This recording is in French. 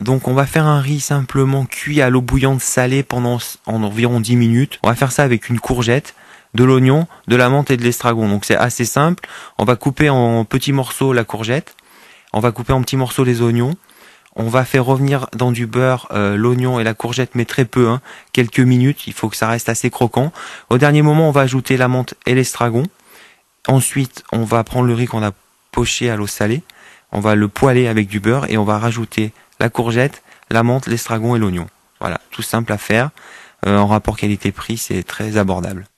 Donc on va faire un riz simplement cuit à l'eau bouillante salée pendant en environ 10 minutes. On va faire ça avec une courgette, de l'oignon, de la menthe et de l'estragon. Donc c'est assez simple. On va couper en petits morceaux la courgette. On va couper en petits morceaux les oignons. On va faire revenir dans du beurre euh, l'oignon et la courgette, mais très peu, hein. quelques minutes. Il faut que ça reste assez croquant. Au dernier moment, on va ajouter la menthe et l'estragon. Ensuite, on va prendre le riz qu'on a poché à l'eau salée. On va le poêler avec du beurre et on va rajouter la courgette, la menthe, l'estragon et l'oignon. Voilà, tout simple à faire. Euh, en rapport qualité-prix, c'est très abordable.